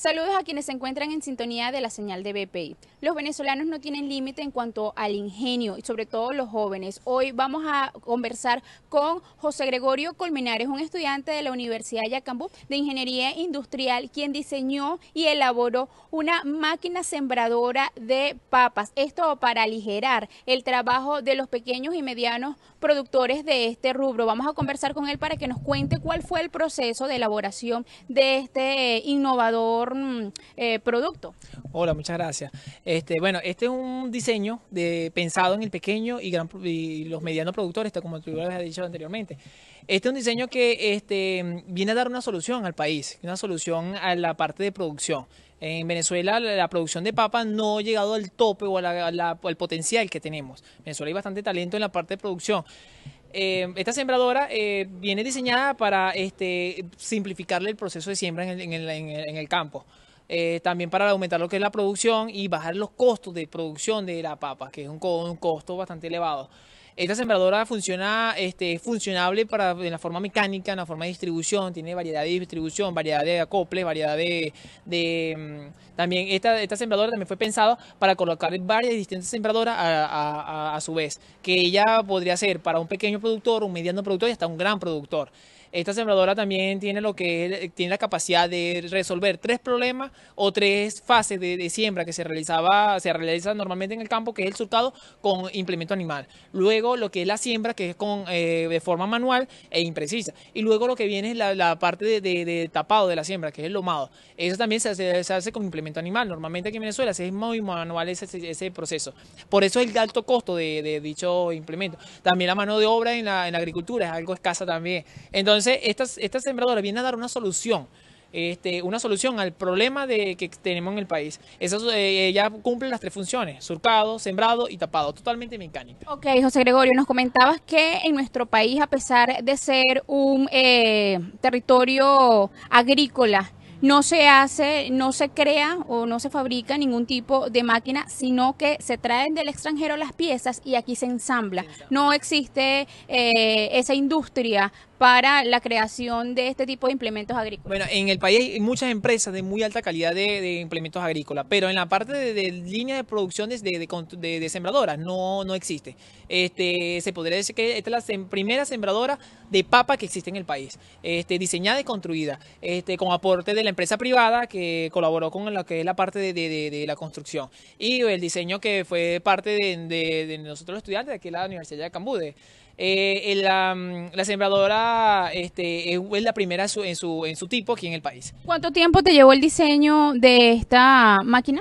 Saludos a quienes se encuentran en sintonía de la señal de BPI. Los venezolanos no tienen límite en cuanto al ingenio y sobre todo los jóvenes. Hoy vamos a conversar con José Gregorio Colmenares, un estudiante de la Universidad Yacambú de Ingeniería Industrial, quien diseñó y elaboró una máquina sembradora de papas. Esto para aligerar el trabajo de los pequeños y medianos productores de este rubro. Vamos a conversar con él para que nos cuente cuál fue el proceso de elaboración de este innovador Mm, eh, producto. Hola, muchas gracias. Este, bueno, este es un diseño de, pensado en el pequeño y, gran, los medianos productores, como tú lo has dicho anteriormente. Este es un diseño que este, viene a dar una solución al país, una solución a la parte de producción. En Venezuela la, producción de papa no ha llegado al tope o al potencial que tenemos. Venezuela hay bastante talento en la parte de producción. Eh, esta sembradora eh, viene diseñada para este, simplificarle el proceso de siembra en el, campo. Eh, también para aumentar lo que es la producción y bajar los costos de producción de la papa, que es un costo bastante elevado. Esta sembradora funciona, este, es funcionable para, en la forma mecánica, en la forma de distribución, tiene variedad de distribución, variedad de acople, variedad de... de mm, también esta, esta sembradora también fue pensada para colocar varias distintas sembradoras a, a su vez, que ella podría ser para un pequeño productor, un mediano productor y hasta un gran productor. Esta sembradora también tiene lo que eh, tiene la capacidad de resolver tres problemas o tres fases de, siembra que se realizaba, se realiza normalmente en el campo, que es el surcado con implemento animal. Luego lo que es la siembra, que es con eh, de forma manual e imprecisa. Y luego lo que viene es la, parte de, tapado de la siembra, que es el lomado. Eso también se hace, se hace con implemento animal. Normalmente aquí en Venezuela se es muy manual ese, ese proceso. Por eso es el alto costo de, dicho implemento. También la mano de obra en la, en la agricultura es algo escasa también. Entonces, entonces, esta sembradora viene a dar una solución. Este, una solución al problema de, que tenemos en el país. Eso ya eh, cumple las tres funciones, surcado, sembrado y tapado, totalmente mecánico. Ok, José Gregorio, nos comentabas que en nuestro país, a pesar de ser un eh, territorio agrícola, no se hace, no se crea o no se fabrica ningún tipo de máquina, sino que se traen del extranjero las piezas y aquí se ensambla. No existe eh, esa industria para la creación de este tipo de implementos agrícolas? Bueno, en el país hay muchas empresas de muy alta calidad de, implementos agrícolas, pero en la parte de, línea de producción de, sembradoras no, no existe. Este, se podría decir que esta es la primera sembradora de papa que existe en el país, este, diseñada y construida, este, con aporte de la empresa privada que colaboró con que es la parte de, la construcción y el diseño que fue parte de, nosotros los estudiantes de aquí la Universidad de Cambude. Eh, la, sembradora este, es, la primera en, su, en su tipo aquí en el país. ¿Cuánto tiempo te llevó el diseño de esta máquina?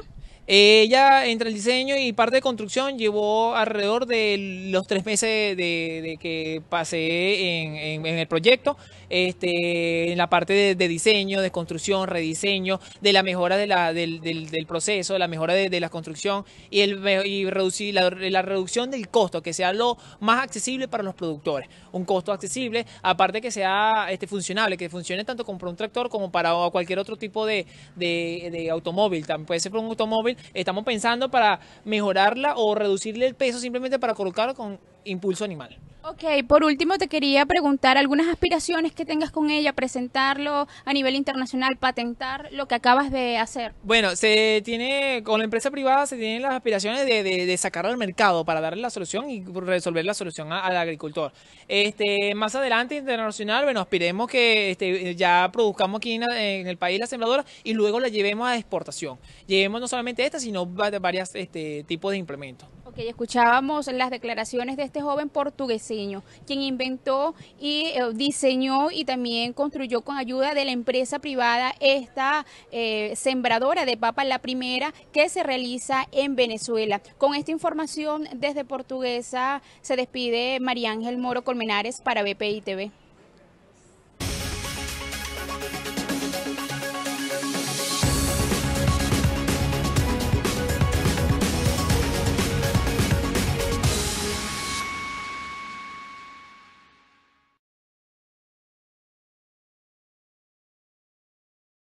Ella, entre el diseño y parte de construcción, llevó alrededor de los tres meses de, que pasé en, el proyecto, este, en la parte de, diseño, de construcción, rediseño, de la mejora de la, del, proceso, de la mejora de, la construcción y, el, y reducir, la, reducción del costo, que sea lo más accesible para los productores. Un costo accesible, aparte que sea este, funcionable, que funcione tanto como para un tractor como para cualquier otro tipo de, de automóvil. También puede ser para un automóvil estamos pensando para mejorarla o reducirle el peso simplemente para colocarlo con impulso animal. Ok, por último te quería preguntar algunas aspiraciones que tengas con ella, presentarlo a nivel internacional, patentar lo que acabas de hacer. Bueno, se tiene, con la empresa privada se tienen las aspiraciones de, sacarlo al mercado para darle la solución y resolver la solución al agricultor. Este, más adelante, internacional, bueno, aspiremos que este, ya produzcamos aquí en, el país la sembradora y luego la llevemos a exportación. Llevemos no solamente esta, sino varias este, tipos de implementos escuchábamos las declaraciones de este joven portugueseño, quien inventó y eh, diseñó y también construyó con ayuda de la empresa privada esta eh, sembradora de papa, la primera que se realiza en Venezuela. Con esta información desde Portuguesa se despide María Ángel Moro Colmenares para BPI TV.